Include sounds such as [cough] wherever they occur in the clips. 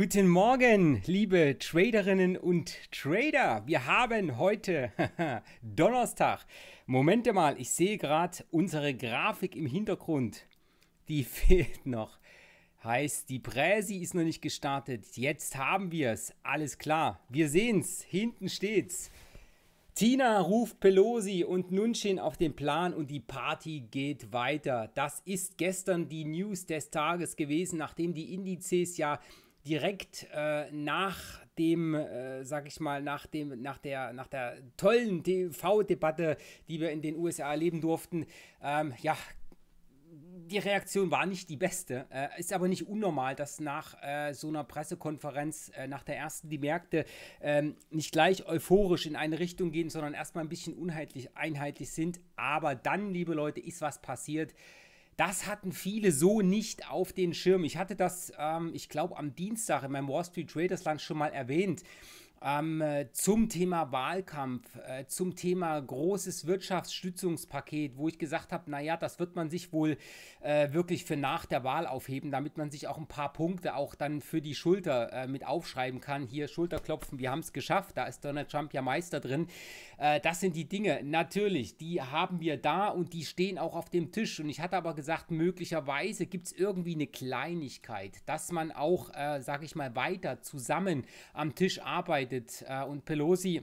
Guten Morgen, liebe Traderinnen und Trader. Wir haben heute [laughs] Donnerstag. Moment mal, ich sehe gerade unsere Grafik im Hintergrund. Die [laughs] fehlt noch. Heißt, die Präsi ist noch nicht gestartet. Jetzt haben wir es. Alles klar. Wir sehen es. Hinten steht's. Tina ruft Pelosi und Nunchen auf den Plan und die Party geht weiter. Das ist gestern die News des Tages gewesen, nachdem die Indizes ja direkt äh, nach dem, äh, sag ich mal, nach dem, nach der, nach der tollen TV-Debatte, die wir in den USA erleben durften, ähm, ja, die Reaktion war nicht die beste. Äh, ist aber nicht unnormal, dass nach äh, so einer Pressekonferenz, äh, nach der ersten, die Märkte ähm, nicht gleich euphorisch in eine Richtung gehen, sondern erstmal ein bisschen unheitlich, einheitlich sind. Aber dann, liebe Leute, ist was passiert. Das hatten viele so nicht auf den Schirm. Ich hatte das, ähm, ich glaube, am Dienstag in meinem Wall Street Traders Land schon mal erwähnt ähm, äh, zum Thema Wahlkampf, äh, zum Thema großes Wirtschaftsstützungspaket, wo ich gesagt habe, naja, das wird man sich wohl äh, wirklich für nach der Wahl aufheben, damit man sich auch ein paar Punkte auch dann für die Schulter äh, mit aufschreiben kann. Hier Schulterklopfen, wir haben es geschafft, da ist Donald Trump ja Meister drin. Äh, das sind die Dinge, natürlich, die haben wir da und die stehen auch auf dem Tisch. Und ich hatte aber gesagt, möglicherweise gibt es irgendwie eine Kleinigkeit, dass man auch, äh, sage ich mal, weiter zusammen am Tisch arbeitet gearbeitet äh, und Pelosi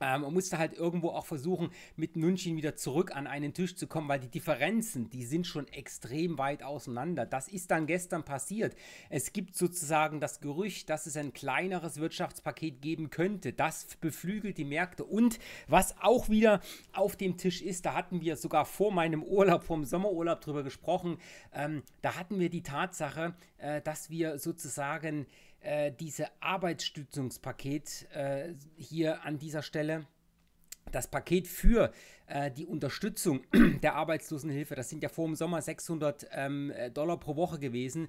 man ähm, musste halt irgendwo auch versuchen, mit Nunchin wieder zurück an einen Tisch zu kommen, weil die Differenzen, die sind schon extrem weit auseinander. Das ist dann gestern passiert. Es gibt sozusagen das Gerücht, dass es ein kleineres Wirtschaftspaket geben könnte. Das beflügelt die Märkte. Und was auch wieder auf dem Tisch ist, da hatten wir sogar vor meinem Urlaub, vor dem Sommerurlaub drüber gesprochen, ähm, da hatten wir die Tatsache, äh, dass wir sozusagen äh, diese Arbeitsstützungspaket äh, hier an dieser Stelle. Das Paket für äh, die Unterstützung [clears throat] der Arbeitslosenhilfe, das sind ja vor dem Sommer 600 ähm, äh, Dollar pro Woche gewesen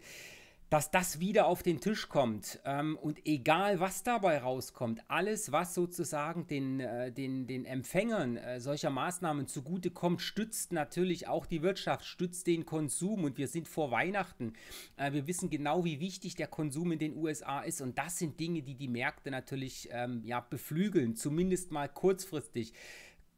dass das wieder auf den Tisch kommt. Ähm, und egal, was dabei rauskommt, alles, was sozusagen den, äh, den, den Empfängern äh, solcher Maßnahmen zugutekommt, stützt natürlich auch die Wirtschaft, stützt den Konsum. Und wir sind vor Weihnachten. Äh, wir wissen genau, wie wichtig der Konsum in den USA ist. Und das sind Dinge, die die Märkte natürlich ähm, ja, beflügeln, zumindest mal kurzfristig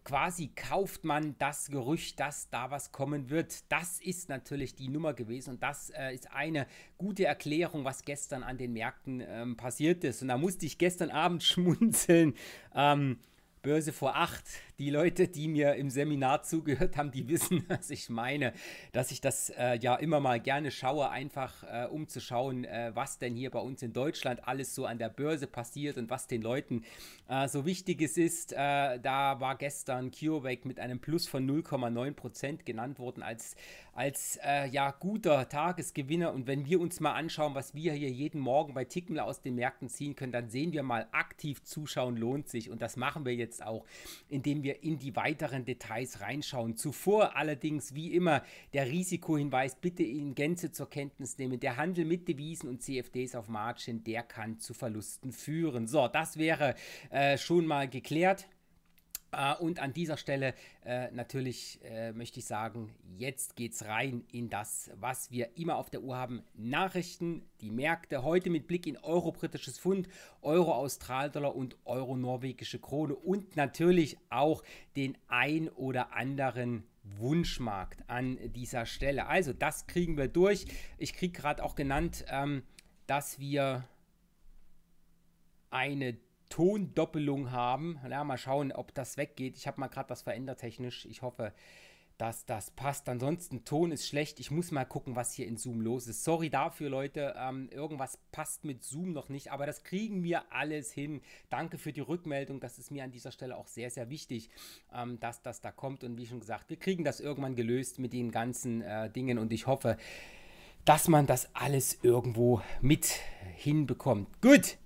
quasi kauft man das Gerücht, dass da was kommen wird. Das ist natürlich die Nummer gewesen und das äh, ist eine gute Erklärung, was gestern an den Märkten ähm, passiert ist. Und da musste ich gestern Abend [laughs] schmunzeln. Ähm, Börse vor acht die Leute, die mir im Seminar zugehört haben, die wissen, [laughs] was ich meine, dass ich das äh, ja immer mal gerne schaue, einfach äh, um zu schauen, äh, was denn hier bei uns in Deutschland alles so an der Börse passiert und was den Leuten äh, so wichtig ist. Äh, da war gestern CureVac mit einem Plus von 0,9 Prozent genannt worden als, als äh, ja, guter Tagesgewinner. Und wenn wir uns mal anschauen, was wir hier jeden Morgen bei Tickmill aus den Märkten ziehen können, dann sehen wir mal, aktiv zuschauen lohnt sich. Und das machen wir jetzt auch, indem wir wir in die weiteren Details reinschauen. Zuvor allerdings, wie immer, der Risikohinweis bitte in Gänze zur Kenntnis nehmen. Der Handel mit Devisen und CFDs auf Margin, der kann zu Verlusten führen. So, das wäre äh, schon mal geklärt. Äh, und an dieser Stelle äh, natürlich äh, möchte ich sagen, jetzt geht's rein in das, was wir immer auf der Uhr haben. Nachrichten, die Märkte, heute mit Blick in Euro britisches Pfund, Euro Australdollar und Euro norwegische Krone und natürlich auch den ein oder anderen Wunschmarkt an dieser Stelle. Also das kriegen wir durch. Ich kriege gerade auch genannt, ähm, dass wir eine Tondoppelung haben. Ja, mal schauen, ob das weggeht. Ich habe mal gerade was verändert technisch. Ich hoffe, dass das passt. Ansonsten, Ton ist schlecht. Ich muss mal gucken, was hier in Zoom los ist. Sorry dafür, Leute. Ähm, irgendwas passt mit Zoom noch nicht, aber das kriegen wir alles hin. Danke für die Rückmeldung. Das ist mir an dieser Stelle auch sehr, sehr wichtig, ähm, dass das da kommt. Und wie schon gesagt, wir kriegen das irgendwann gelöst mit den ganzen äh, Dingen und ich hoffe, dass man das alles irgendwo mit hinbekommt. Gut,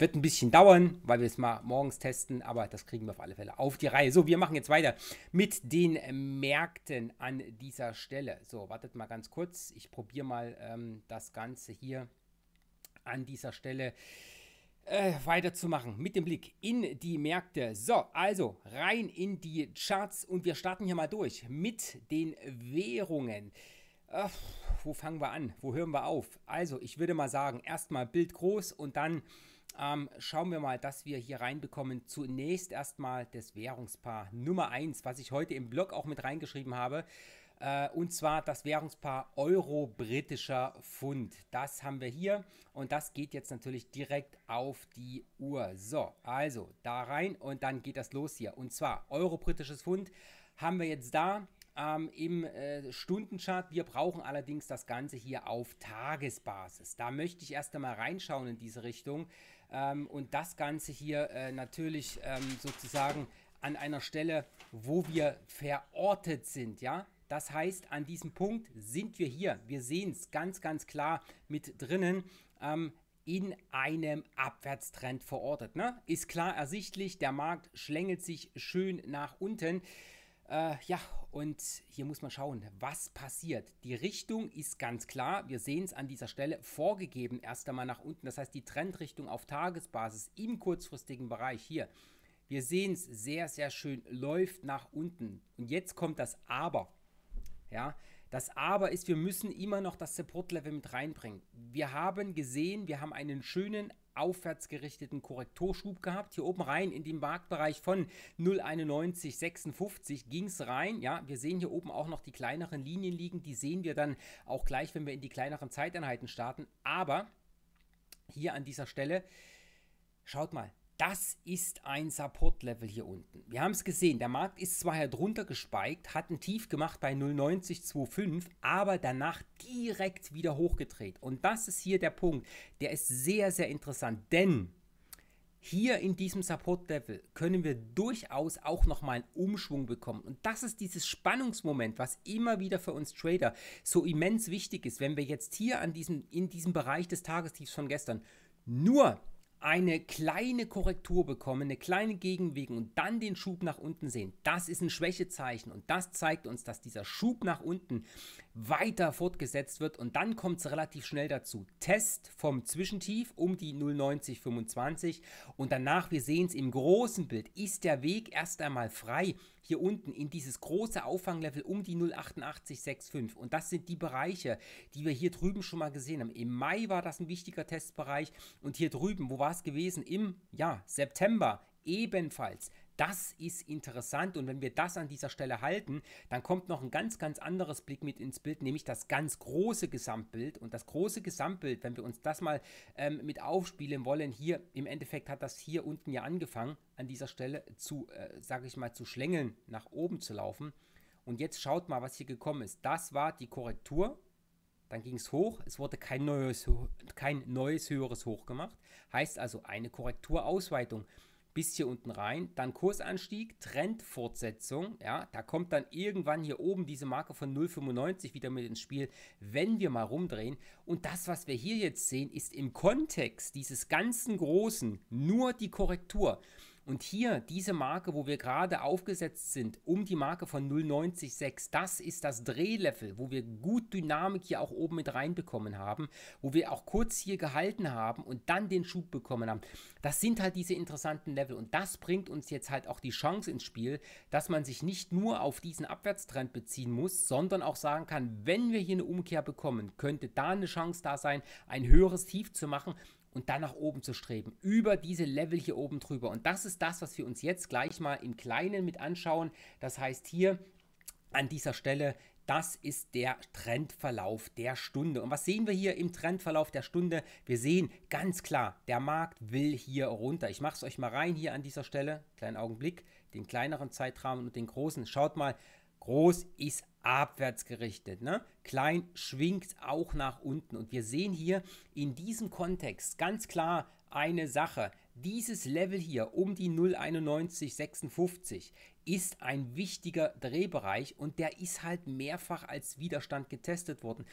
wird ein bisschen dauern, weil wir es mal morgens testen, aber das kriegen wir auf alle Fälle auf die Reihe. So, wir machen jetzt weiter mit den Märkten an dieser Stelle. So, wartet mal ganz kurz. Ich probiere mal ähm, das Ganze hier an dieser Stelle äh, weiterzumachen mit dem Blick in die Märkte. So, also rein in die Charts und wir starten hier mal durch mit den Währungen. Ach, wo fangen wir an? Wo hören wir auf? Also, ich würde mal sagen, erstmal Bild groß und dann ähm, schauen wir mal, dass wir hier reinbekommen. Zunächst erstmal das Währungspaar Nummer 1, was ich heute im Blog auch mit reingeschrieben habe. Äh, und zwar das Währungspaar Euro-Britischer Pfund. Das haben wir hier und das geht jetzt natürlich direkt auf die Uhr. So, also da rein und dann geht das los hier. Und zwar Euro-Britisches Pfund haben wir jetzt da. Ähm, im äh, Stundenchart. Wir brauchen allerdings das Ganze hier auf Tagesbasis. Da möchte ich erst einmal reinschauen in diese Richtung. Ähm, und das Ganze hier äh, natürlich ähm, sozusagen an einer Stelle, wo wir verortet sind, ja. Das heißt, an diesem Punkt sind wir hier. Wir sehen es ganz, ganz klar mit drinnen. Ähm, in einem Abwärtstrend verortet. Ne? Ist klar ersichtlich, der Markt schlängelt sich schön nach unten. Äh, ja, und hier muss man schauen, was passiert. Die Richtung ist ganz klar, wir sehen es an dieser Stelle, vorgegeben erst einmal nach unten. Das heißt, die Trendrichtung auf Tagesbasis im kurzfristigen Bereich hier. Wir sehen es sehr, sehr schön, läuft nach unten. Und jetzt kommt das Aber. Ja, das Aber ist, wir müssen immer noch das Support-Level mit reinbringen. Wir haben gesehen, wir haben einen schönen aufwärts gerichteten Korrekturschub gehabt. Hier oben rein in den Marktbereich von 0,9156 ging es rein. Ja, wir sehen hier oben auch noch die kleineren Linien liegen. Die sehen wir dann auch gleich, wenn wir in die kleineren Zeiteinheiten starten. Aber hier an dieser Stelle, schaut mal, das ist ein Support-Level hier unten. Wir haben es gesehen, der Markt ist zwar herunter gespiked, hat ein Tief gemacht bei 0,9025, aber danach direkt wieder hochgedreht. Und das ist hier der Punkt, der ist sehr, sehr interessant, denn hier in diesem Support-Level können wir durchaus auch nochmal einen Umschwung bekommen. Und das ist dieses Spannungsmoment, was immer wieder für uns Trader so immens wichtig ist, wenn wir jetzt hier an diesem, in diesem Bereich des Tagestiefs von gestern nur eine kleine Korrektur bekommen, eine kleine Gegenwegen und dann den Schub nach unten sehen, das ist ein Schwächezeichen und das zeigt uns, dass dieser Schub nach unten weiter fortgesetzt wird und dann kommt es relativ schnell dazu. Test vom Zwischentief um die 0,9025 und danach, wir sehen es im großen Bild, ist der Weg erst einmal frei hier unten in dieses große Auffanglevel um die 0,8865 und das sind die Bereiche, die wir hier drüben schon mal gesehen haben. Im Mai war das ein wichtiger Testbereich und hier drüben, wo war es gewesen? Im ja, September ebenfalls das ist interessant und wenn wir das an dieser Stelle halten, dann kommt noch ein ganz, ganz anderes Blick mit ins Bild, nämlich das ganz große Gesamtbild. Und das große Gesamtbild, wenn wir uns das mal ähm, mit aufspielen wollen, hier im Endeffekt hat das hier unten ja angefangen, an dieser Stelle zu, äh, sage ich mal, zu schlängeln, nach oben zu laufen. Und jetzt schaut mal, was hier gekommen ist. Das war die Korrektur. Dann ging es hoch, es wurde kein neues, kein neues höheres Hoch gemacht. Heißt also eine Korrekturausweitung bis hier unten rein, dann Kursanstieg, Trendfortsetzung, ja, da kommt dann irgendwann hier oben diese Marke von 0,95 wieder mit ins Spiel, wenn wir mal rumdrehen und das, was wir hier jetzt sehen, ist im Kontext dieses ganzen Großen nur die Korrektur. Und hier diese Marke, wo wir gerade aufgesetzt sind, um die Marke von 0,96, das ist das Drehlevel, wo wir gut Dynamik hier auch oben mit reinbekommen haben, wo wir auch kurz hier gehalten haben und dann den Schub bekommen haben. Das sind halt diese interessanten Level und das bringt uns jetzt halt auch die Chance ins Spiel, dass man sich nicht nur auf diesen Abwärtstrend beziehen muss, sondern auch sagen kann, wenn wir hier eine Umkehr bekommen, könnte da eine Chance da sein, ein höheres Tief zu machen und dann nach oben zu streben, über diese Level hier oben drüber. Und das ist das, was wir uns jetzt gleich mal im Kleinen mit anschauen. Das heißt hier an dieser Stelle das ist der Trendverlauf der Stunde. Und was sehen wir hier im Trendverlauf der Stunde? Wir sehen ganz klar, der Markt will hier runter. Ich mache es euch mal rein hier an dieser Stelle. Kleinen Augenblick. Den kleineren Zeitrahmen und den großen. Schaut mal, groß ist abwärts gerichtet. Ne? Klein schwingt auch nach unten. Und wir sehen hier in diesem Kontext ganz klar eine Sache. Dieses Level hier um die 0,9156 ist ein wichtiger Drehbereich und der ist halt mehrfach als Widerstand getestet worden.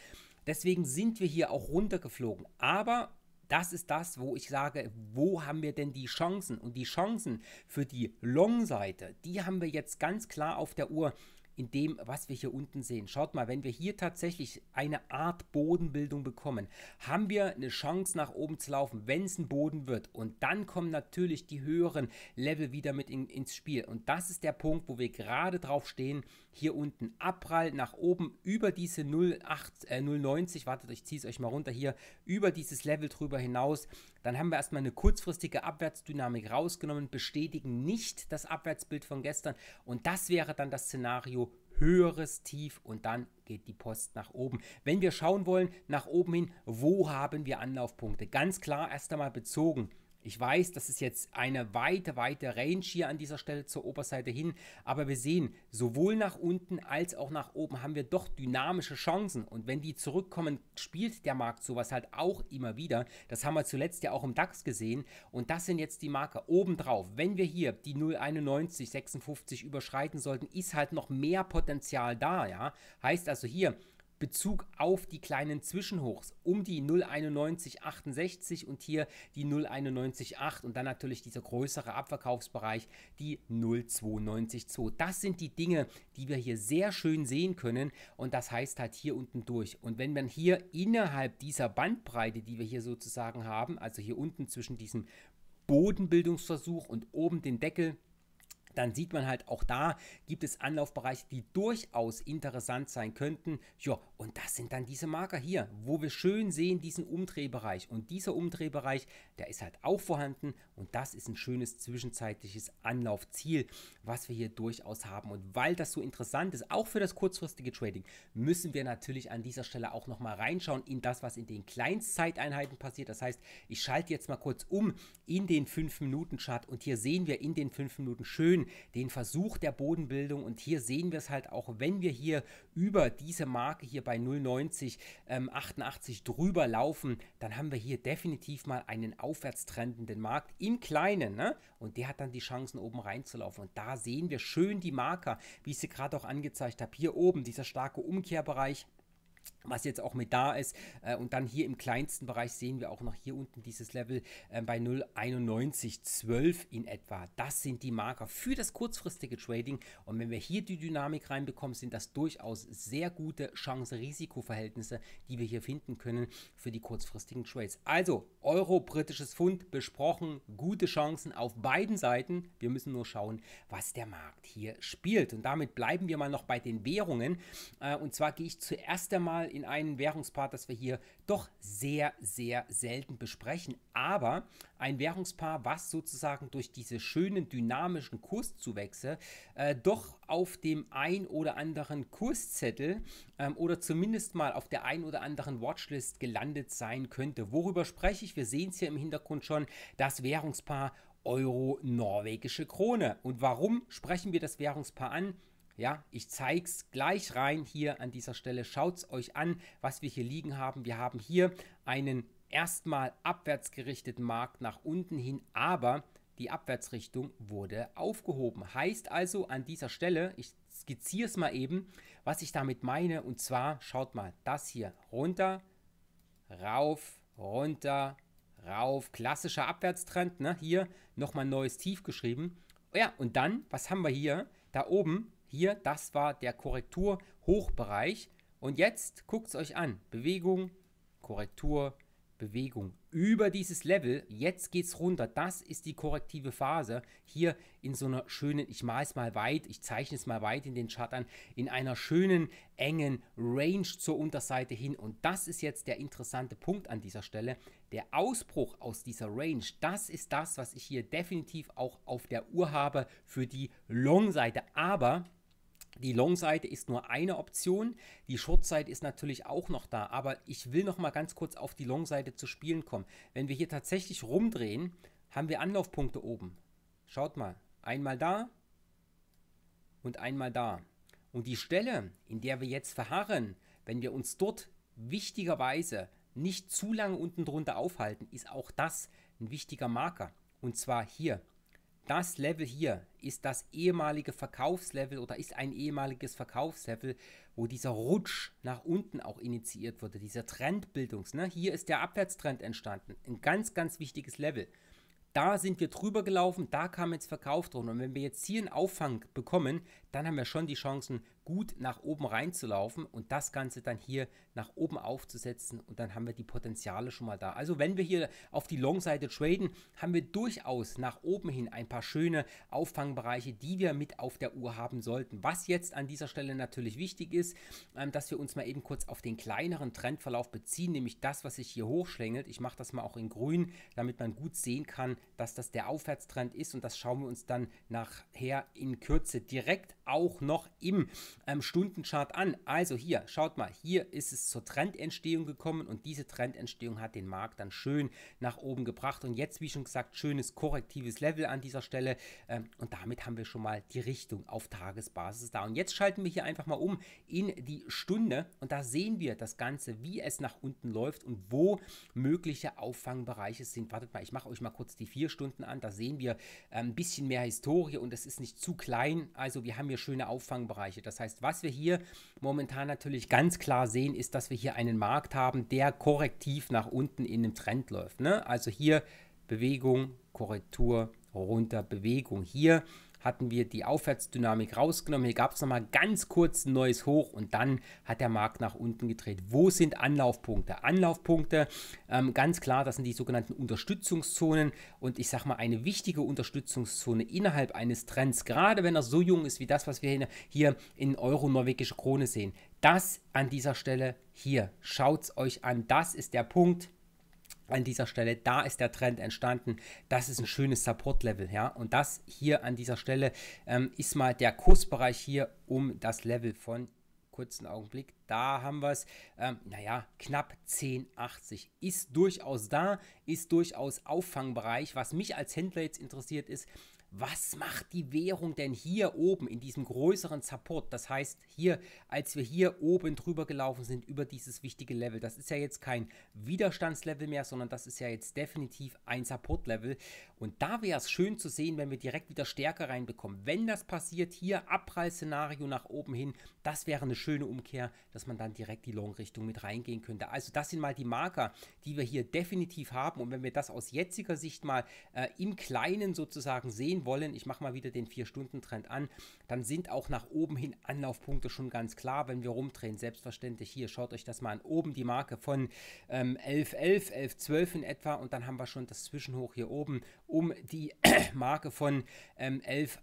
Deswegen sind wir hier auch runtergeflogen. Aber das ist das, wo ich sage, wo haben wir denn die Chancen? Und die Chancen für die Long-Seite, die haben wir jetzt ganz klar auf der Uhr in dem, was wir hier unten sehen. Schaut mal, wenn wir hier tatsächlich eine Art Bodenbildung bekommen, haben wir eine Chance nach oben zu laufen, wenn es ein Boden wird. Und dann kommen natürlich die höheren Level wieder mit in, ins Spiel. Und das ist der Punkt, wo wir gerade drauf stehen. Hier unten Abprall nach oben über diese 08, äh, 090, wartet, ich ziehe es euch mal runter hier, über dieses Level drüber hinaus dann haben wir erstmal eine kurzfristige Abwärtsdynamik rausgenommen, bestätigen nicht das Abwärtsbild von gestern. Und das wäre dann das Szenario höheres Tief und dann geht die Post nach oben. Wenn wir schauen wollen, nach oben hin, wo haben wir Anlaufpunkte? Ganz klar erst einmal bezogen ich weiß, das ist jetzt eine weite, weite Range hier an dieser Stelle zur Oberseite hin, aber wir sehen, sowohl nach unten als auch nach oben haben wir doch dynamische Chancen und wenn die zurückkommen, spielt der Markt sowas halt auch immer wieder. Das haben wir zuletzt ja auch im DAX gesehen und das sind jetzt die Marke obendrauf. Wenn wir hier die 0,91, 56 überschreiten sollten, ist halt noch mehr Potenzial da, ja. Heißt also hier, Bezug auf die kleinen Zwischenhochs um die 09168 und hier die 0918 und dann natürlich dieser größere Abverkaufsbereich, die 02902. Das sind die Dinge, die wir hier sehr schön sehen können und das heißt halt hier unten durch. Und wenn man hier innerhalb dieser Bandbreite, die wir hier sozusagen haben, also hier unten zwischen diesem Bodenbildungsversuch und oben den Deckel, dann sieht man halt auch da gibt es Anlaufbereiche, die durchaus interessant sein könnten. Ja, und das sind dann diese Marker hier, wo wir schön sehen diesen Umdrehbereich. Und dieser Umdrehbereich, der ist halt auch vorhanden und das ist ein schönes zwischenzeitliches Anlaufziel, was wir hier durchaus haben. Und weil das so interessant ist, auch für das kurzfristige Trading, müssen wir natürlich an dieser Stelle auch nochmal reinschauen in das, was in den Kleinstzeiteinheiten passiert. Das heißt, ich schalte jetzt mal kurz um in den 5-Minuten-Chart und hier sehen wir in den 5 Minuten schön den Versuch der Bodenbildung und hier sehen wir es halt auch, wenn wir hier über diese Marke hier bei 0,90, ähm, 88 drüber laufen, dann haben wir hier definitiv mal einen aufwärtstrendenden Markt im Kleinen. Ne? Und der hat dann die Chancen, oben reinzulaufen. Und da sehen wir schön die Marker, wie ich sie gerade auch angezeigt habe. Hier oben, dieser starke Umkehrbereich was jetzt auch mit da ist. Äh, und dann hier im kleinsten Bereich sehen wir auch noch hier unten dieses Level äh, bei 0,9112 in etwa. Das sind die Marker für das kurzfristige Trading. Und wenn wir hier die Dynamik reinbekommen, sind das durchaus sehr gute Chance-Risiko-Verhältnisse, die wir hier finden können für die kurzfristigen Trades. Also Euro, britisches Pfund besprochen, gute Chancen auf beiden Seiten. Wir müssen nur schauen, was der Markt hier spielt. Und damit bleiben wir mal noch bei den Währungen. Äh, und zwar gehe ich zuerst einmal mal in ein Währungspaar, das wir hier doch sehr, sehr selten besprechen. Aber ein Währungspaar, was sozusagen durch diese schönen dynamischen Kurszuwächse äh, doch auf dem ein oder anderen Kurszettel ähm, oder zumindest mal auf der ein oder anderen Watchlist gelandet sein könnte. Worüber spreche ich? Wir sehen es hier im Hintergrund schon, das Währungspaar Euro-Norwegische Krone. Und warum sprechen wir das Währungspaar an? Ja, ich zeige es gleich rein hier an dieser Stelle. Schaut es euch an, was wir hier liegen haben. Wir haben hier einen erstmal abwärts gerichteten Markt nach unten hin, aber die Abwärtsrichtung wurde aufgehoben. Heißt also an dieser Stelle, ich skizziere es mal eben, was ich damit meine. Und zwar, schaut mal, das hier runter, rauf, runter, rauf. Klassischer Abwärtstrend, ne? Hier nochmal neues Tief geschrieben. Oh ja, und dann, was haben wir hier? Da oben hier, das war der Korrektur-Hochbereich. Und jetzt guckt es euch an. Bewegung, Korrektur, Bewegung. Über dieses Level, jetzt geht es runter. Das ist die korrektive Phase. Hier in so einer schönen, ich mache es mal weit, ich zeichne es mal weit in den Chart an, in einer schönen, engen Range zur Unterseite hin. Und das ist jetzt der interessante Punkt an dieser Stelle. Der Ausbruch aus dieser Range, das ist das, was ich hier definitiv auch auf der Uhr habe für die Long-Seite. Aber die Long-Seite ist nur eine Option, die Short-Seite ist natürlich auch noch da, aber ich will noch mal ganz kurz auf die Long-Seite zu spielen kommen. Wenn wir hier tatsächlich rumdrehen, haben wir Anlaufpunkte oben. Schaut mal, einmal da und einmal da. Und die Stelle, in der wir jetzt verharren, wenn wir uns dort wichtigerweise nicht zu lange unten drunter aufhalten, ist auch das ein wichtiger Marker. Und zwar hier das Level hier ist das ehemalige Verkaufslevel oder ist ein ehemaliges Verkaufslevel, wo dieser Rutsch nach unten auch initiiert wurde, dieser Trendbildungs. Ne? Hier ist der Abwärtstrend entstanden. Ein ganz, ganz wichtiges Level. Da sind wir drüber gelaufen, da kam jetzt Verkauf drin. Und wenn wir jetzt hier einen Auffang bekommen, dann haben wir schon die Chancen, gut nach oben reinzulaufen und das Ganze dann hier nach oben aufzusetzen und dann haben wir die Potenziale schon mal da. Also wenn wir hier auf die Long-Seite traden, haben wir durchaus nach oben hin ein paar schöne Auffangbereiche, die wir mit auf der Uhr haben sollten. Was jetzt an dieser Stelle natürlich wichtig ist, ähm, dass wir uns mal eben kurz auf den kleineren Trendverlauf beziehen, nämlich das, was sich hier hochschlängelt. Ich mache das mal auch in grün, damit man gut sehen kann, dass das der Aufwärtstrend ist und das schauen wir uns dann nachher in Kürze direkt auch noch im ähm, Stundenchart an. Also hier, schaut mal, hier ist es zur Trendentstehung gekommen und diese Trendentstehung hat den Markt dann schön nach oben gebracht. Und jetzt, wie schon gesagt, schönes korrektives Level an dieser Stelle. Ähm, und damit haben wir schon mal die Richtung auf Tagesbasis da. Und jetzt schalten wir hier einfach mal um in die Stunde und da sehen wir das Ganze, wie es nach unten läuft und wo mögliche Auffangbereiche sind. Wartet mal, ich mache euch mal kurz die vier Stunden an. Da sehen wir äh, ein bisschen mehr Historie und es ist nicht zu klein. Also wir haben hier schöne Auffangbereiche. Das heißt, heißt, was wir hier momentan natürlich ganz klar sehen, ist, dass wir hier einen Markt haben, der korrektiv nach unten in einem Trend läuft. Ne? Also hier Bewegung, Korrektur, runter, Bewegung. Hier hatten wir die Aufwärtsdynamik rausgenommen. Hier gab es nochmal ganz kurz ein neues Hoch und dann hat der Markt nach unten gedreht. Wo sind Anlaufpunkte? Anlaufpunkte, ähm, ganz klar, das sind die sogenannten Unterstützungszonen. Und ich sage mal, eine wichtige Unterstützungszone innerhalb eines Trends, gerade wenn er so jung ist wie das, was wir hier in Euro-Norwegische Krone sehen. Das an dieser Stelle hier. Schaut es euch an. Das ist der Punkt an dieser Stelle, da ist der Trend entstanden. Das ist ein schönes Support-Level, ja. Und das hier an dieser Stelle ähm, ist mal der Kursbereich hier um das Level von kurzen Augenblick. Da haben wir es. Ähm, naja, knapp 10,80 ist durchaus da, ist durchaus Auffangbereich. Was mich als Händler jetzt interessiert ist, was macht die Währung denn hier oben in diesem größeren Support? Das heißt, hier, als wir hier oben drüber gelaufen sind, über dieses wichtige Level, das ist ja jetzt kein Widerstandslevel mehr, sondern das ist ja jetzt definitiv ein Support-Level. Und da wäre es schön zu sehen, wenn wir direkt wieder Stärke reinbekommen. Wenn das passiert, hier abprall nach oben hin, das wäre eine schöne Umkehr, dass man dann direkt die Long-Richtung mit reingehen könnte. Also das sind mal die Marker, die wir hier definitiv haben. Und wenn wir das aus jetziger Sicht mal äh, im Kleinen sozusagen sehen wollen, ich mache mal wieder den 4-Stunden-Trend an, dann sind auch nach oben hin Anlaufpunkte schon ganz klar, wenn wir rumdrehen. Selbstverständlich hier, schaut euch das mal an. Oben die Marke von ähm, 11.12 11, 12 in etwa und dann haben wir schon das Zwischenhoch hier oben um die [coughs] Marke von ähm, 11,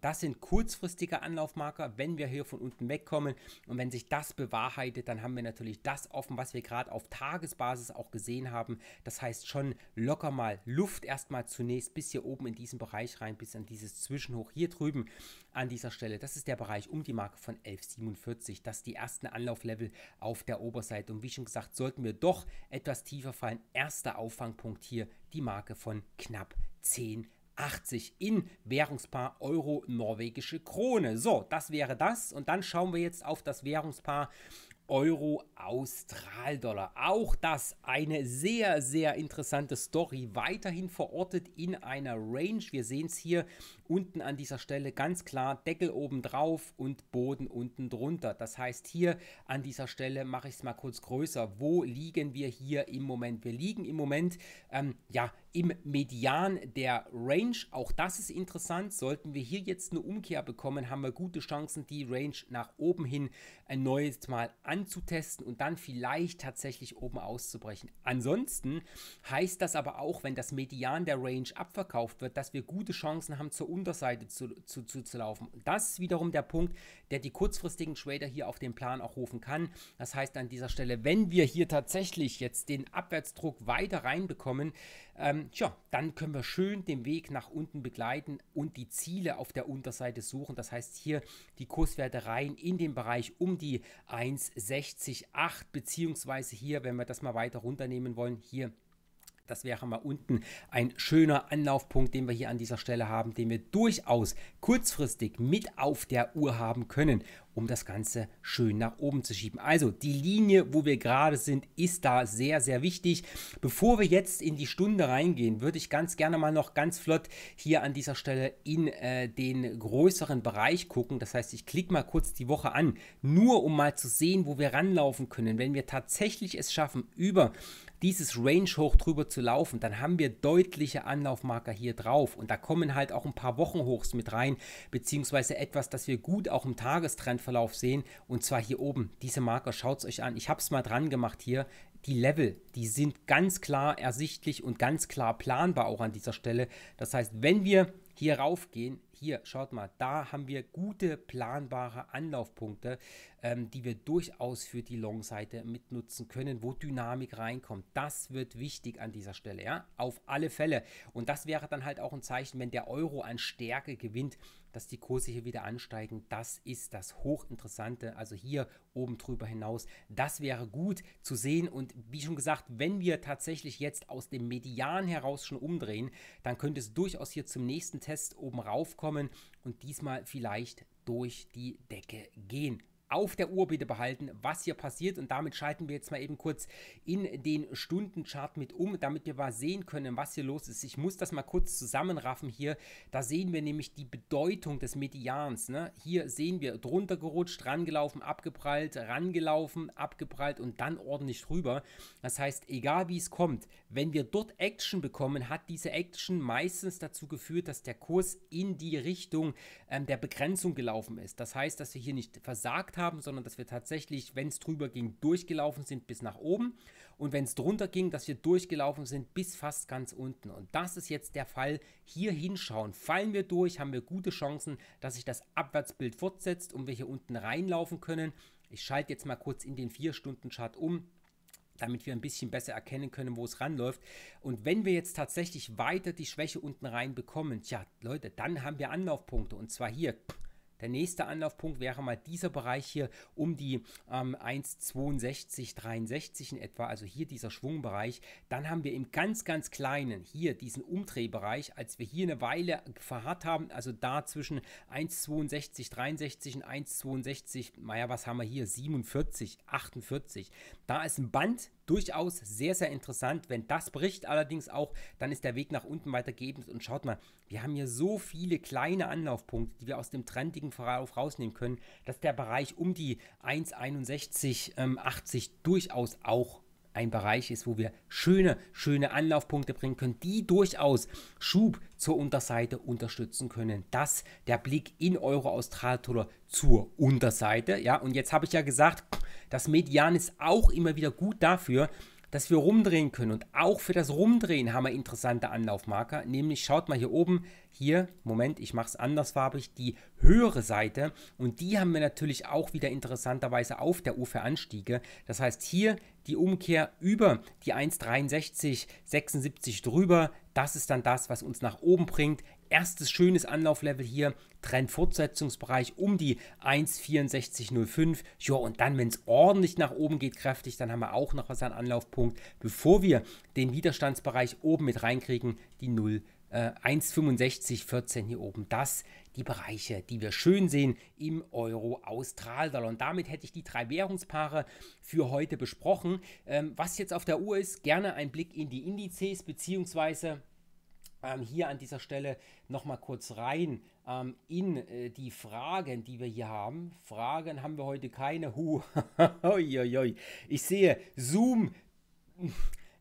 Das sind kurzfristige Anlaufmarker, wenn wir hier von uns Punkten wegkommen. Und wenn sich das bewahrheitet, dann haben wir natürlich das offen, was wir gerade auf Tagesbasis auch gesehen haben. Das heißt schon locker mal Luft erstmal zunächst bis hier oben in diesen Bereich rein, bis an dieses Zwischenhoch hier drüben an dieser Stelle. Das ist der Bereich um die Marke von 11,47. Das sind die ersten Anlauflevel auf der Oberseite. Und wie schon gesagt, sollten wir doch etwas tiefer fallen. Erster Auffangpunkt hier, die Marke von knapp 10 80 in Währungspaar Euro norwegische Krone. So, das wäre das. Und dann schauen wir jetzt auf das Währungspaar Euro Australdollar. Auch das eine sehr, sehr interessante Story. Weiterhin verortet in einer Range. Wir sehen es hier unten an dieser Stelle ganz klar Deckel oben drauf und Boden unten drunter. Das heißt hier an dieser Stelle mache ich es mal kurz größer. Wo liegen wir hier im Moment? Wir liegen im Moment ähm, ja im Median der Range. Auch das ist interessant. Sollten wir hier jetzt eine Umkehr bekommen, haben wir gute Chancen, die Range nach oben hin ein neues Mal anzutesten und dann vielleicht tatsächlich oben auszubrechen. Ansonsten heißt das aber auch, wenn das Median der Range abverkauft wird, dass wir gute Chancen haben zur Umkehr Unterseite zu, zu, zu, zu laufen. Das ist wiederum der Punkt, der die kurzfristigen Trader hier auf den Plan auch rufen kann. Das heißt an dieser Stelle, wenn wir hier tatsächlich jetzt den Abwärtsdruck weiter reinbekommen, ähm, tja, dann können wir schön den Weg nach unten begleiten und die Ziele auf der Unterseite suchen. Das heißt hier die Kurswerte rein in den Bereich um die 1,608 beziehungsweise hier, wenn wir das mal weiter runternehmen wollen, hier das wäre mal unten ein schöner Anlaufpunkt, den wir hier an dieser Stelle haben, den wir durchaus kurzfristig mit auf der Uhr haben können, um das Ganze schön nach oben zu schieben. Also die Linie, wo wir gerade sind, ist da sehr, sehr wichtig. Bevor wir jetzt in die Stunde reingehen, würde ich ganz gerne mal noch ganz flott hier an dieser Stelle in äh, den größeren Bereich gucken. Das heißt, ich klicke mal kurz die Woche an, nur um mal zu sehen, wo wir ranlaufen können. Wenn wir tatsächlich es schaffen, über dieses Range hoch drüber zu laufen, dann haben wir deutliche Anlaufmarker hier drauf und da kommen halt auch ein paar Wochenhochs mit rein, beziehungsweise etwas, das wir gut auch im Tagestrendverlauf sehen und zwar hier oben. Diese Marker, schaut es euch an. Ich habe es mal dran gemacht hier die Level, die sind ganz klar ersichtlich und ganz klar planbar auch an dieser Stelle. Das heißt, wenn wir hier raufgehen, hier, schaut mal, da haben wir gute planbare Anlaufpunkte, ähm, die wir durchaus für die Long-Seite mitnutzen können, wo Dynamik reinkommt. Das wird wichtig an dieser Stelle, ja, auf alle Fälle. Und das wäre dann halt auch ein Zeichen, wenn der Euro an Stärke gewinnt, dass die Kurse hier wieder ansteigen, das ist das Hochinteressante. Also hier oben drüber hinaus, das wäre gut zu sehen. Und wie schon gesagt, wenn wir tatsächlich jetzt aus dem Median heraus schon umdrehen, dann könnte es durchaus hier zum nächsten Test oben raufkommen und diesmal vielleicht durch die Decke gehen auf der Uhr bitte behalten, was hier passiert. Und damit schalten wir jetzt mal eben kurz in den Stundenchart mit um, damit wir mal sehen können, was hier los ist. Ich muss das mal kurz zusammenraffen hier. Da sehen wir nämlich die Bedeutung des Medians. Ne? Hier sehen wir drunter gerutscht, rangelaufen, abgeprallt, rangelaufen, abgeprallt und dann ordentlich drüber. Das heißt, egal wie es kommt, wenn wir dort Action bekommen, hat diese Action meistens dazu geführt, dass der Kurs in die Richtung ähm, der Begrenzung gelaufen ist. Das heißt, dass wir hier nicht versagt haben haben, sondern dass wir tatsächlich, wenn es drüber ging, durchgelaufen sind bis nach oben und wenn es drunter ging, dass wir durchgelaufen sind bis fast ganz unten. Und das ist jetzt der Fall. Hier hinschauen. Fallen wir durch, haben wir gute Chancen, dass sich das Abwärtsbild fortsetzt und wir hier unten reinlaufen können. Ich schalte jetzt mal kurz in den 4-Stunden-Chart um damit wir ein bisschen besser erkennen können, wo es ranläuft. Und wenn wir jetzt tatsächlich weiter die Schwäche unten rein bekommen, tja, Leute, dann haben wir Anlaufpunkte. Und zwar hier der nächste Anlaufpunkt wäre mal dieser Bereich hier um die ähm, 1,62, in etwa, also hier dieser Schwungbereich. Dann haben wir im ganz, ganz kleinen hier diesen Umdrehbereich, als wir hier eine Weile verharrt haben, also da zwischen 1,62,63 und 1,62, naja, was haben wir hier, 47, 48. Da ist ein Band, durchaus sehr, sehr interessant. Wenn das bricht allerdings auch, dann ist der Weg nach unten weitergebend. Und schaut mal, wir haben hier so viele kleine Anlaufpunkte, die wir aus dem trendigen Verlauf rausnehmen können, dass der Bereich um die 1,61,80 ähm, durchaus auch ein Bereich ist, wo wir schöne, schöne Anlaufpunkte bringen können, die durchaus Schub zur Unterseite unterstützen können. Das der Blick in eure Australtoller zur Unterseite. Ja, und jetzt habe ich ja gesagt, das Median ist auch immer wieder gut dafür, dass wir rumdrehen können. Und auch für das Rumdrehen haben wir interessante Anlaufmarker. Nämlich schaut mal hier oben, hier, Moment, ich mache es andersfarbig, die höhere Seite. Und die haben wir natürlich auch wieder interessanterweise auf der Uhr für Anstiege. Das heißt hier die Umkehr über die 1,6376 drüber. Das ist dann das, was uns nach oben bringt. Erstes schönes Anlauflevel hier Trendfortsetzungsbereich um die 1,6405. Ja, und dann, wenn es ordentlich nach oben geht, kräftig, dann haben wir auch noch was an Anlaufpunkt, bevor wir den Widerstandsbereich oben mit reinkriegen, die 0. Äh, hier oben. Das die Bereiche, die wir schön sehen im euro austral dollar Und damit hätte ich die drei Währungspaare für heute besprochen. Ähm, was jetzt auf der Uhr ist, gerne ein Blick in die Indizes beziehungsweise ähm, hier an dieser Stelle nochmal kurz rein ähm, in äh, die Fragen, die wir hier haben. Fragen haben wir heute keine. Huh. [laughs] ich sehe Zoom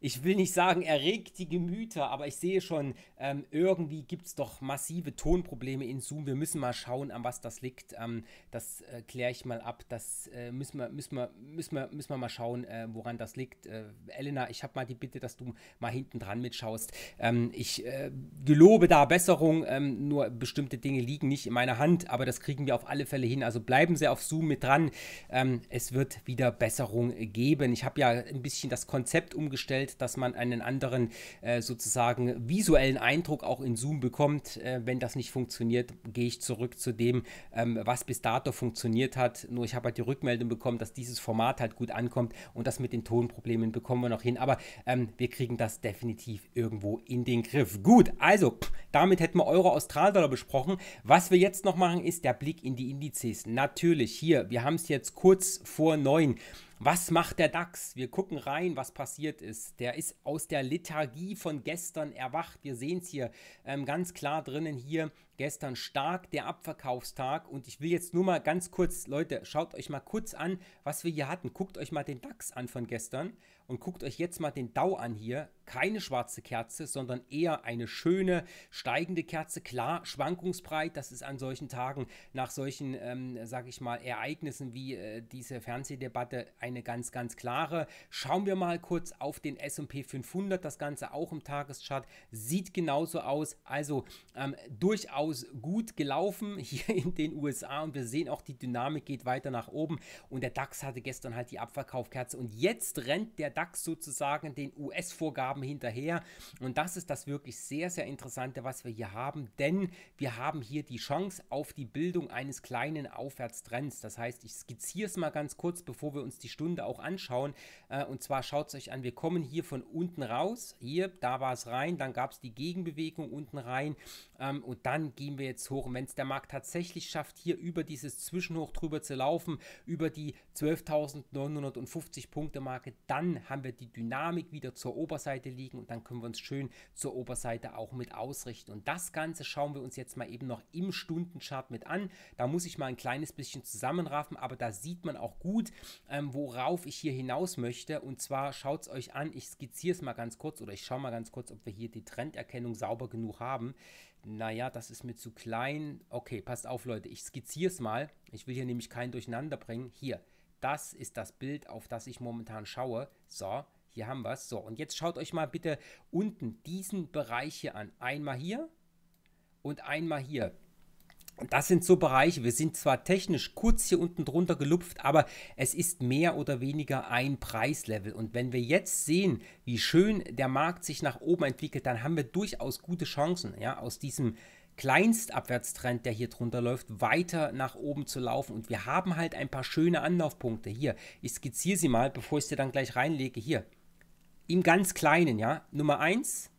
ich will nicht sagen, erregt die Gemüter, aber ich sehe schon, ähm, irgendwie gibt es doch massive Tonprobleme in Zoom. Wir müssen mal schauen, an was das liegt. Ähm, das äh, kläre ich mal ab. Das äh, müssen, wir, müssen, wir, müssen, wir, müssen wir mal schauen, äh, woran das liegt. Äh, Elena, ich habe mal die Bitte, dass du mal hinten dran mitschaust. Ähm, ich äh, gelobe da Besserung, ähm, nur bestimmte Dinge liegen nicht in meiner Hand, aber das kriegen wir auf alle Fälle hin. Also bleiben Sie auf Zoom mit dran. Ähm, es wird wieder Besserung geben. Ich habe ja ein bisschen das Konzept umgestellt darstellt, dass man einen anderen äh, sozusagen visuellen Eindruck auch in Zoom bekommt. Äh, wenn das nicht funktioniert, gehe ich zurück zu dem, ähm, was bis dato funktioniert hat. Nur ich habe halt die Rückmeldung bekommen, dass dieses Format halt gut ankommt und das mit den Tonproblemen bekommen wir noch hin. Aber ähm, wir kriegen das definitiv irgendwo in den Griff. Gut, also damit hätten wir Euro Australdollar besprochen. Was wir jetzt noch machen, ist der Blick in die Indizes. Natürlich hier, wir haben es jetzt kurz vor neun. Was macht der DAX? Wir gucken rein, was passiert ist. Der ist aus der Lethargie von gestern erwacht. Wir sehen es hier ähm, ganz klar drinnen hier gestern stark der Abverkaufstag und ich will jetzt nur mal ganz kurz, Leute, schaut euch mal kurz an, was wir hier hatten. Guckt euch mal den DAX an von gestern und guckt euch jetzt mal den Dow an hier. Keine schwarze Kerze, sondern eher eine schöne steigende Kerze. Klar, schwankungsbreit, das ist an solchen Tagen nach solchen, ähm, sag ich mal, Ereignissen wie äh, diese Fernsehdebatte eine ganz, ganz klare. Schauen wir mal kurz auf den S&P 500, das Ganze auch im Tageschart. Sieht genauso aus, also ähm, durchaus durchaus gut gelaufen [laughs] hier in den USA und wir sehen auch, die Dynamik geht weiter nach oben und der DAX hatte gestern halt die Abverkaufkerze und jetzt rennt der DAX sozusagen den US-Vorgaben hinterher und das ist das wirklich sehr, sehr Interessante, was wir hier haben, denn wir haben hier die Chance auf die Bildung eines kleinen Aufwärtstrends. Das heißt, ich skizziere es mal ganz kurz, bevor wir uns die Stunde auch anschauen äh, und zwar schaut es euch an, wir kommen hier von unten raus, hier, da war es rein, dann gab es die Gegenbewegung unten rein ähm, und dann geht gehen wir jetzt hoch. Und wenn es der Markt tatsächlich schafft, hier über dieses Zwischenhoch drüber zu laufen, über die 12.950 Punkte Marke, dann haben wir die Dynamik wieder zur Oberseite liegen und dann können wir uns schön zur Oberseite auch mit ausrichten. Und das Ganze schauen wir uns jetzt mal eben noch im Stundenchart mit an. Da muss ich mal ein kleines bisschen zusammenraffen, aber da sieht man auch gut, ähm, worauf ich hier hinaus möchte. Und zwar schaut es euch an, ich skizziere es mal ganz kurz oder ich schaue mal ganz kurz, ob wir hier die Trenderkennung sauber genug haben naja, das ist mir zu klein. Okay, passt auf, Leute, ich skizziere es mal. Ich will hier nämlich keinen Durcheinander bringen. Hier, das ist das Bild, auf das ich momentan schaue. So, hier haben wir es. So, und jetzt schaut euch mal bitte unten diesen Bereich hier an. Einmal hier und einmal hier das sind so Bereiche, wir sind zwar technisch kurz hier unten drunter gelupft, aber es ist mehr oder weniger ein Preislevel. Und wenn wir jetzt sehen, wie schön der Markt sich nach oben entwickelt, dann haben wir durchaus gute Chancen, ja, aus diesem Kleinstabwärtstrend, der hier drunter läuft, weiter nach oben zu laufen. Und wir haben halt ein paar schöne Anlaufpunkte. Hier, ich skizziere sie mal, bevor ich sie dann gleich reinlege. Hier, im ganz Kleinen, ja, Nummer 1,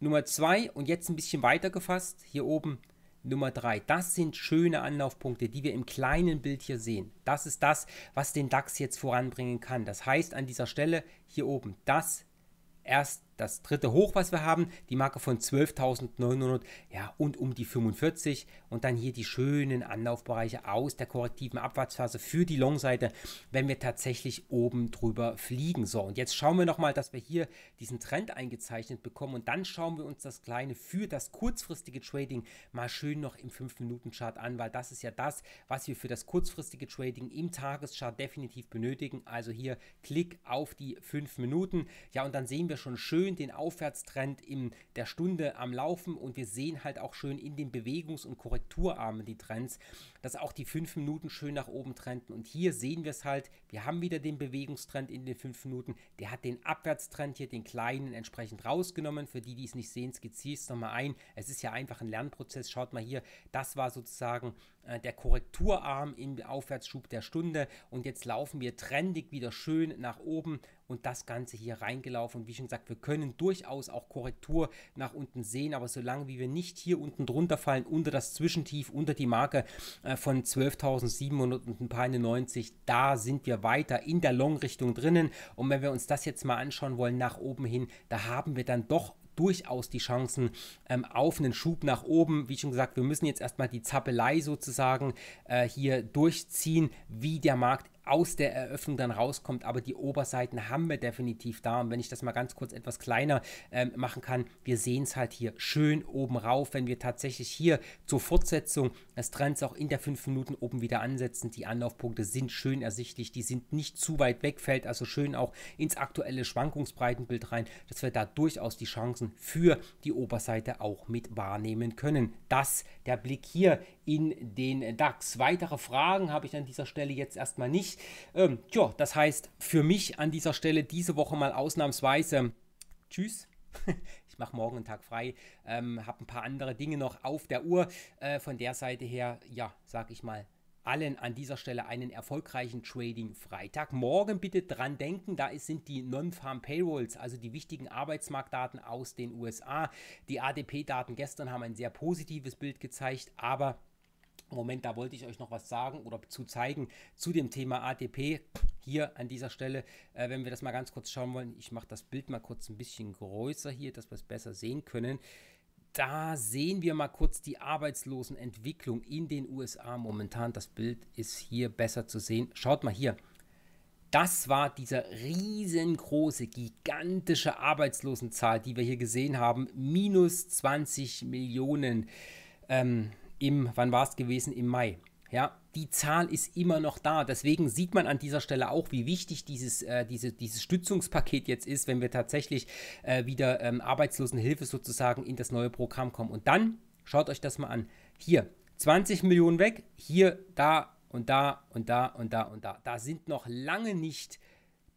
Nummer 2 und jetzt ein bisschen weiter gefasst, hier oben Nummer drei. Das sind schöne Anlaufpunkte, die wir im kleinen Bild hier sehen. Das ist das, was den DAX jetzt voranbringen kann. Das heißt an dieser Stelle hier oben, das erst das dritte Hoch, was wir haben, die Marke von 12.900, ja, und um die 45 und dann hier die schönen Anlaufbereiche aus der korrektiven Abwärtsphase für die Long-Seite, wenn wir tatsächlich oben drüber fliegen. So, und jetzt schauen wir nochmal, dass wir hier diesen Trend eingezeichnet bekommen und dann schauen wir uns das kleine für das kurzfristige Trading mal schön noch im 5-Minuten-Chart an, weil das ist ja das, was wir für das kurzfristige Trading im Tageschart definitiv benötigen. Also hier Klick auf die 5 Minuten. Ja, und dann sehen wir schon schön schön den Aufwärtstrend in der Stunde am Laufen und wir sehen halt auch schön in den Bewegungs- und Korrekturarmen die Trends, dass auch die 5 Minuten schön nach oben trenden. Und hier sehen wir es halt wir haben wieder den Bewegungstrend in den 5 Minuten. Der hat den Abwärtstrend hier, den kleinen, entsprechend rausgenommen. Für die, die es nicht sehen, skizziere ich es nochmal ein. Es ist ja einfach ein Lernprozess. Schaut mal hier, das war sozusagen äh, der Korrekturarm im Aufwärtsschub der Stunde. Und jetzt laufen wir trendig wieder schön nach oben und das Ganze hier reingelaufen. Und wie schon gesagt, wir können durchaus auch Korrektur nach unten sehen, aber solange wie wir nicht hier unten drunter fallen, unter das Zwischentief, unter die Marke äh, von 12.700 und ein paar 91, da sind wir weiter in der Long-Richtung drinnen. Und wenn wir uns das jetzt mal anschauen wollen nach oben hin, da haben wir dann doch durchaus die Chancen ähm, auf einen Schub nach oben. Wie schon gesagt, wir müssen jetzt erstmal die Zappelei sozusagen äh, hier durchziehen, wie der Markt aus der Eröffnung dann rauskommt, aber die Oberseiten haben wir definitiv da. Und wenn ich das mal ganz kurz etwas kleiner ähm, machen kann, wir sehen es halt hier schön oben rauf, wenn wir tatsächlich hier zur Fortsetzung des Trends auch in der 5 Minuten oben wieder ansetzen. Die Anlaufpunkte sind schön ersichtlich, die sind nicht zu weit weg, fällt also schön auch ins aktuelle Schwankungsbreitenbild rein, dass wir da durchaus die Chancen für die Oberseite auch mit wahrnehmen können. Das der Blick hier in den DAX. Weitere Fragen habe ich an dieser Stelle jetzt erstmal nicht. Ähm, tja, das heißt für mich an dieser Stelle diese Woche mal ausnahmsweise ähm, Tschüss. [laughs] Ich mache morgen einen Tag frei, ähm, habe ein paar andere Dinge noch auf der Uhr. Äh, von der Seite her, ja, sage ich mal, allen an dieser Stelle einen erfolgreichen Trading-Freitag. Morgen bitte dran denken, da sind die Non-Farm-Payrolls, also die wichtigen Arbeitsmarktdaten aus den USA. Die ADP-Daten gestern haben ein sehr positives Bild gezeigt, aber Moment, da wollte ich euch noch was sagen oder zu zeigen zu dem Thema ATP. Hier an dieser Stelle, äh, wenn wir das mal ganz kurz schauen wollen, ich mache das Bild mal kurz ein bisschen größer hier, dass wir es besser sehen können. Da sehen wir mal kurz die Arbeitslosenentwicklung in den USA momentan. Das Bild ist hier besser zu sehen. Schaut mal hier. Das war diese riesengroße, gigantische Arbeitslosenzahl, die wir hier gesehen haben. Minus 20 Millionen. Ähm, im, wann war es gewesen, im Mai. Ja, die Zahl ist immer noch da. Deswegen sieht man an dieser Stelle auch, wie wichtig dieses, äh, diese, dieses Stützungspaket jetzt ist, wenn wir tatsächlich äh, wieder ähm, Arbeitslosenhilfe sozusagen in das neue Programm kommen. Und dann schaut euch das mal an. Hier 20 Millionen weg, hier, da und da und da und da und da. Da sind noch lange nicht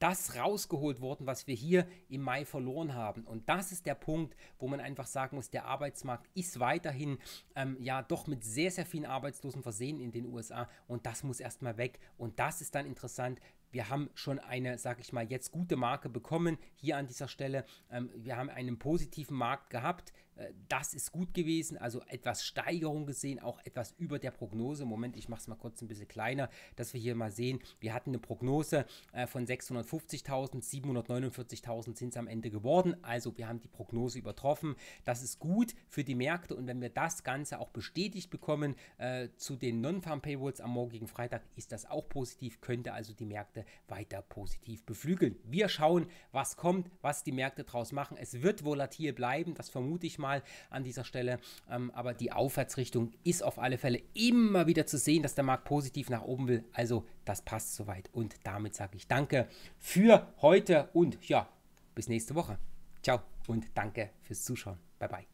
das rausgeholt worden, was wir hier im Mai verloren haben. Und das ist der Punkt, wo man einfach sagen muss, der Arbeitsmarkt ist weiterhin ähm, ja doch mit sehr, sehr vielen Arbeitslosen versehen in den USA und das muss erstmal weg. Und das ist dann interessant, wir haben schon eine, sag ich mal, jetzt gute Marke bekommen hier an dieser Stelle. Ähm, wir haben einen positiven Markt gehabt. Äh, das ist gut gewesen, also etwas Steigerung gesehen, auch etwas über der Prognose. Moment, ich mache es mal kurz ein bisschen kleiner, dass wir hier mal sehen. Wir hatten eine Prognose äh, von 650.000, 749.000 sind es am Ende geworden. Also wir haben die Prognose übertroffen. Das ist gut für die Märkte und wenn wir das Ganze auch bestätigt bekommen äh, zu den Non-Farm paywalls am morgigen Freitag, ist das auch positiv, könnte also die Märkte weiter positiv beflügeln. Wir schauen, was kommt, was die Märkte draus machen. Es wird volatil bleiben, das vermute ich mal an dieser Stelle. Ähm, aber die Aufwärtsrichtung ist auf alle Fälle immer wieder zu sehen, dass der Markt positiv nach oben will. Also das passt soweit. Und damit sage ich danke für heute und ja, bis nächste Woche. Ciao und danke fürs Zuschauen. Bye bye.